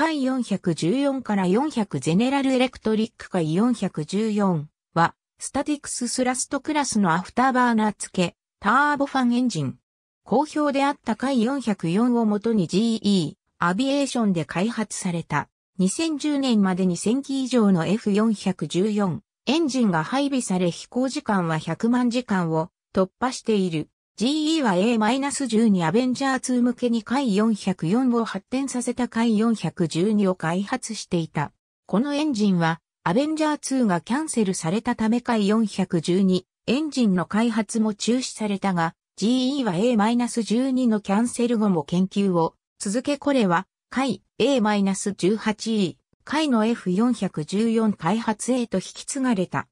回414から400ゼネラルエレクトリック回414は、スタティクススラストクラスのアフターバーナー付け、ターボファンエンジン。好評であったイ404をもとに GE、アビエーションで開発された。2010年までに1000機以上の F414 エンジンが配備され飛行時間は100万時間を突破している。GE は A-12 アベンジャー2向けに回404を発展させた回412を開発していた。このエンジンは、アベンジャー2がキャンセルされたため回412、エンジンの開発も中止されたが、GE は A-12 のキャンセル後も研究を続けこれは、回 A-18E、回の F414 開発へと引き継がれた。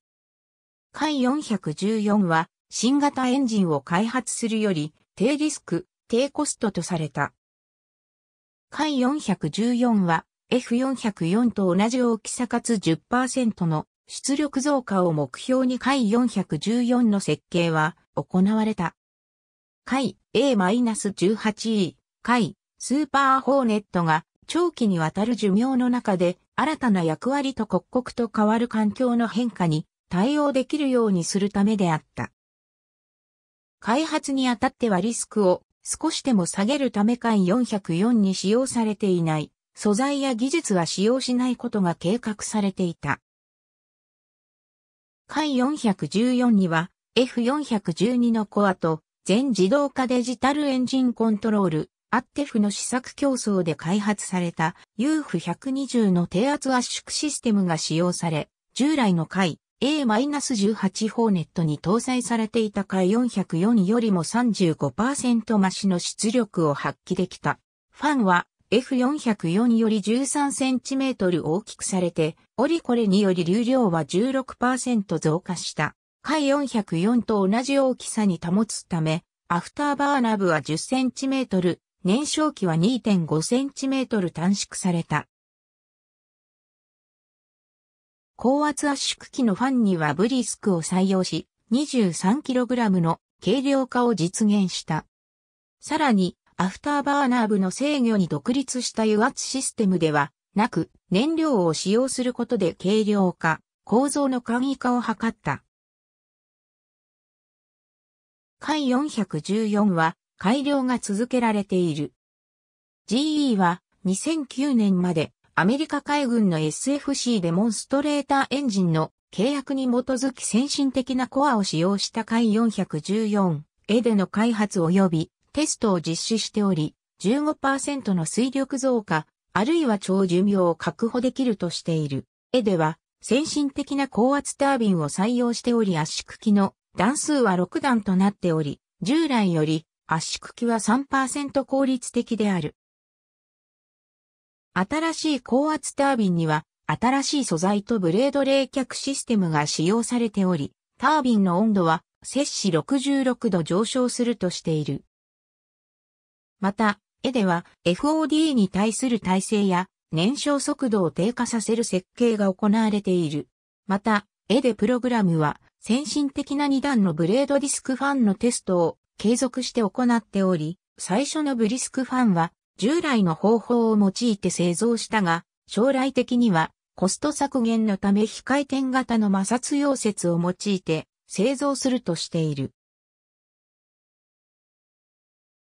回414は、新型エンジンを開発するより低リスク、低コストとされた。海414は F404 と同じ大きさかつ10%の出力増加を目標に海414の設計は行われた。海 A-18E、海スーパーホーネットが長期にわたる寿命の中で新たな役割と刻々と変わる環境の変化に対応できるようにするためであった。開発にあたってはリスクを少しでも下げるため艦404に使用されていない素材や技術は使用しないことが計画されていた。艦414には F412 のコアと全自動化デジタルエンジンコントロール、アッテフの試作競争で開発された UF120 の低圧圧縮システムが使用され、従来の回 A-18 ホーネットに搭載されていたか404よりも35%増しの出力を発揮できた。ファンは F404 より 13cm 大きくされて、オリコレにより流量は16%増加した。カ404と同じ大きさに保つため、アフターバーナブは 10cm、燃焼器は 2.5cm 短縮された。高圧圧縮機のファンにはブリスクを採用し、23kg の軽量化を実現した。さらに、アフターバーナー部の制御に独立した油圧システムでは、なく、燃料を使用することで軽量化、構造の簡易化を図った。回414は改良が続けられている。GE は2009年までアメリカ海軍の SFC デモンストレーターエンジンの契約に基づき先進的なコアを使用した海 414A での開発及びテストを実施しており、15%の水力増加、あるいは超寿命を確保できるとしている。A では、先進的な高圧タービンを採用しており圧縮機の段数は6段となっており、従来より圧縮機は3%効率的である。新しい高圧タービンには、新しい素材とブレード冷却システムが使用されており、タービンの温度は、摂氏66度上昇するとしている。また、絵では FOD に対する耐性や燃焼速度を低下させる設計が行われている。また、絵でプログラムは先進的な2段のブレードディスクファンのテストを継続して行っており、最初のブリスクファンは従来の方法を用いて製造したが、将来的にはコスト削減のため非回転型の摩擦溶接を用いて製造するとしている。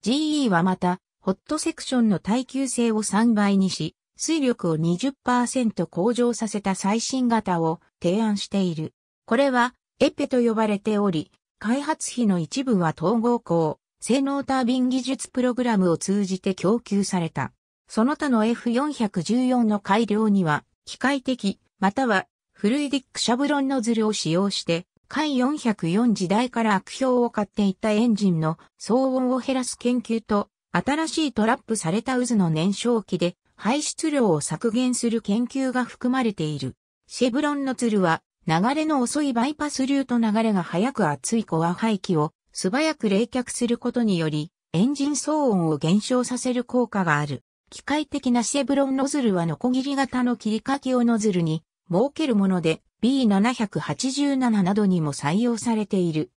GE はまた、ホットセクションの耐久性を3倍にし、水力を20%向上させた最新型を提案している。これは、エペと呼ばれており、開発費の一部は統合工、性能タービン技術プログラムを通じて供給された。その他の F414 の改良には、機械的、または、フルイディックシャブロンノズルを使用して、回404時代から悪評を買っていたエンジンの騒音を減らす研究と、新しいトラップされた渦の燃焼器で排出量を削減する研究が含まれている。シェブロンノズルは流れの遅いバイパス流と流れが速く熱いコア排気を素早く冷却することにより、エンジン騒音を減少させる効果がある。機械的なシェブロンノズルはノコギリ型の切り欠きをノズルに設けるもので B787 などにも採用されている。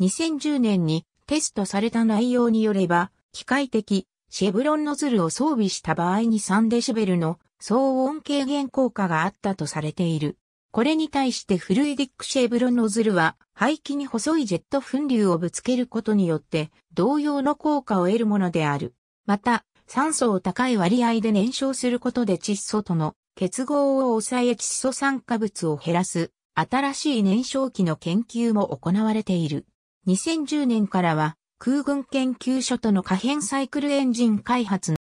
2010年にテストされた内容によれば、機械的シェブロンノズルを装備した場合に3ベルの騒音軽減効果があったとされている。これに対してフルイディックシェブロノズルは排気に細いジェット粉流をぶつけることによって同様の効果を得るものである。また、酸素を高い割合で燃焼することで窒素との結合を抑え窒素酸化物を減らす新しい燃焼器の研究も行われている。2010年からは空軍研究所との可変サイクルエンジン開発の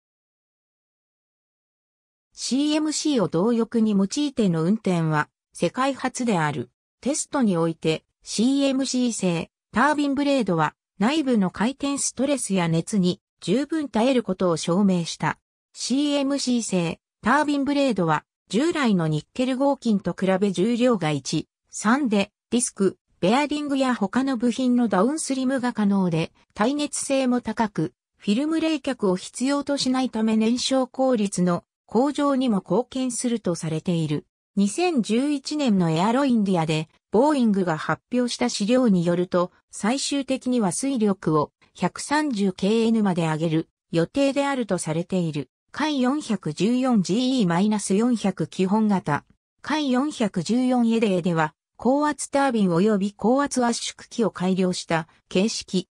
CMC を動力に用いての運転は世界初である。テストにおいて CMC 製タービンブレードは内部の回転ストレスや熱に十分耐えることを証明した。CMC 製タービンブレードは従来のニッケル合金と比べ重量が1、3でディスク、ベアリングや他の部品のダウンスリムが可能で耐熱性も高くフィルム冷却を必要としないため燃焼効率の向上にも貢献するとされている。2011年のエアロインディアで、ボーイングが発表した資料によると、最終的には水力を 130kN まで上げる予定であるとされている。海 414GE-400 基本型。海 414A デでは、高圧タービン及び高圧圧縮機を改良した形式。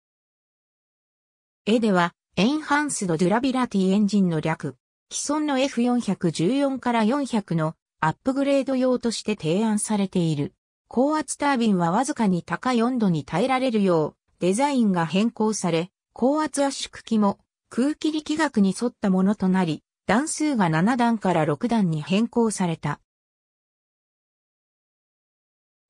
A では、エンハンスド・デュラビラティエンジンの略。既存の F414 から400のアップグレード用として提案されている。高圧タービンはわずかに高い温度に耐えられるようデザインが変更され、高圧圧縮機も空気力学に沿ったものとなり、段数が7段から6段に変更された。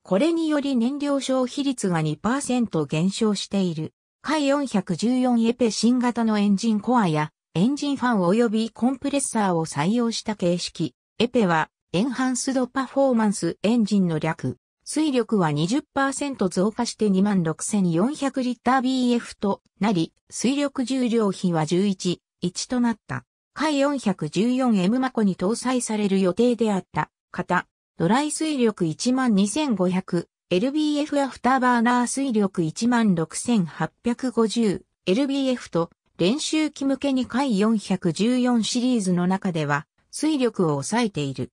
これにより燃料消費率が2%減少している。海414エペ新型のエンジンコアやエンジンファン及びコンプレッサーを採用した形式。エペはエンハンスドパフォーマンスエンジンの略、推力は20%増加して26,400リッター BF となり、推力重量比は11、1となった。海 414M マコに搭載される予定であった型、ドライ水力12,500、LBF アフターバーナー水力16,850、LBF と練習機向けに海414シリーズの中では水力を抑えている。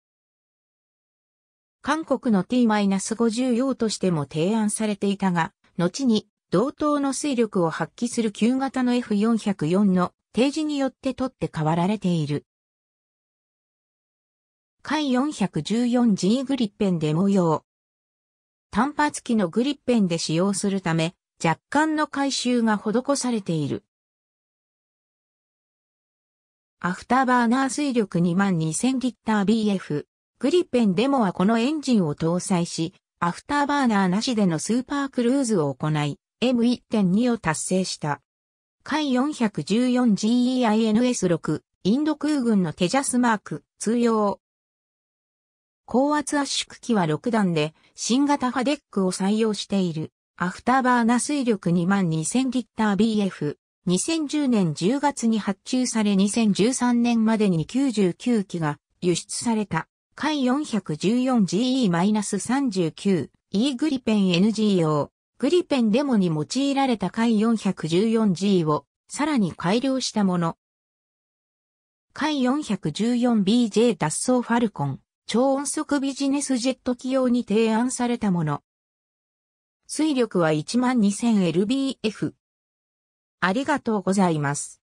韓国の T-50 用としても提案されていたが、後に同等の水力を発揮する旧型の F404 の提示によって取って代わられている。海 414G グリッペンで模様。単発機のグリッペンで使用するため、若干の回収が施されている。アフターバーナー水力22000リッター BF。グリペンデモはこのエンジンを搭載し、アフターバーナーなしでのスーパークルーズを行い、M1.2 を達成した。海 414GEINS6、インド空軍のテジャスマーク、通用。高圧圧縮機は6段で、新型ハデックを採用している。アフターバーナ水力22000リッター BF。2010年10月に発注され2013年までに99機が輸出された。回 414GE-39、E グリペン NG 用、グリペンデモに用いられた回 414G をさらに改良したもの。回 414BJ 脱走ファルコン、超音速ビジネスジェット機用に提案されたもの。水力は 12000lbf。ありがとうございます。